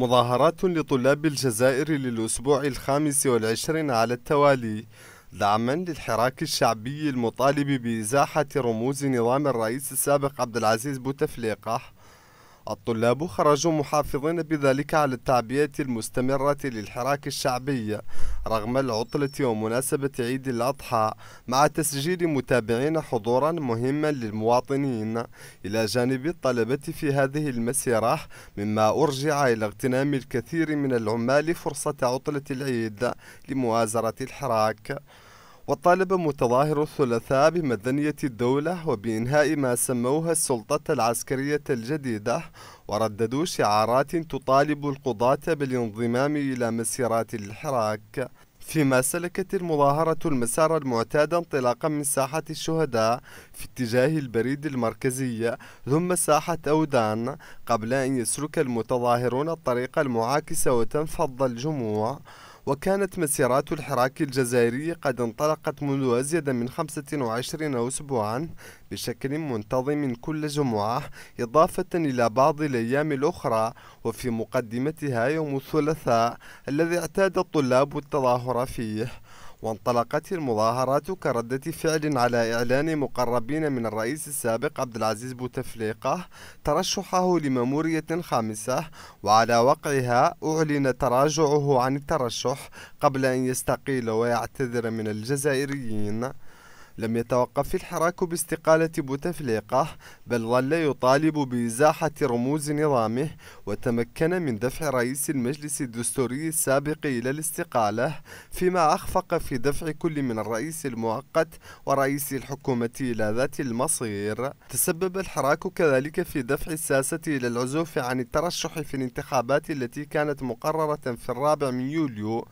مظاهرات لطلاب الجزائر للأسبوع الخامس والعشرين على التوالي دعما للحراك الشعبي المطالب بإزاحة رموز نظام الرئيس السابق عبد العزيز بوتفليقة الطلاب خرجوا محافظين بذلك على التعبئة المستمرة للحراك الشعبي رغم العطلة ومناسبة عيد الأضحى مع تسجيل متابعين حضورا مهما للمواطنين إلى جانب الطلبة في هذه المسيرة مما أرجع إلى اغتنام الكثير من العمال فرصة عطلة العيد لمؤازرة الحراك وطالب متظاهر الثلاثاء بمدنية الدولة وبإنهاء ما سموها السلطة العسكرية الجديدة ورددوا شعارات تطالب القضاة بالانضمام إلى مسيرات الحراك فيما سلكت المظاهرة المسار المعتاد انطلاقا من ساحة الشهداء في اتجاه البريد المركزي ثم ساحة أودان قبل أن يسلك المتظاهرون الطريق المعاكس وتنفض الجموع وكانت مسيرات الحراك الجزائري قد انطلقت منذ أزيد من 25 أسبوعا بشكل منتظم كل جمعة إضافة إلى بعض الأيام الأخرى وفي مقدمتها يوم الثلاثاء الذي اعتاد الطلاب التظاهر فيه وانطلقت المظاهرات كردة فعل على إعلان مقربين من الرئيس السابق عبد العزيز بوتفليقة ترشحه لمامورية خامسة وعلى وقعها أعلن تراجعه عن الترشح قبل أن يستقيل ويعتذر من الجزائريين لم يتوقف الحراك باستقالة بوتفليقة بل ظل يطالب بإزاحة رموز نظامه وتمكن من دفع رئيس المجلس الدستوري السابق إلى الاستقالة فيما أخفق في دفع كل من الرئيس المؤقت ورئيس الحكومة إلى ذات المصير تسبب الحراك كذلك في دفع الساسة إلى العزوف عن الترشح في الانتخابات التي كانت مقررة في الرابع من يوليو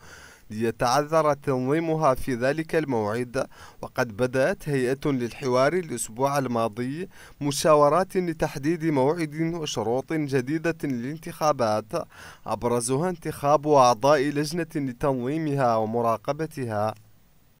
ليتعذر تنظيمها في ذلك الموعد وقد بدأت هيئة للحوار الأسبوع الماضي مشاورات لتحديد موعد وشروط جديدة للانتخابات أبرزها انتخاب أعضاء لجنة لتنظيمها ومراقبتها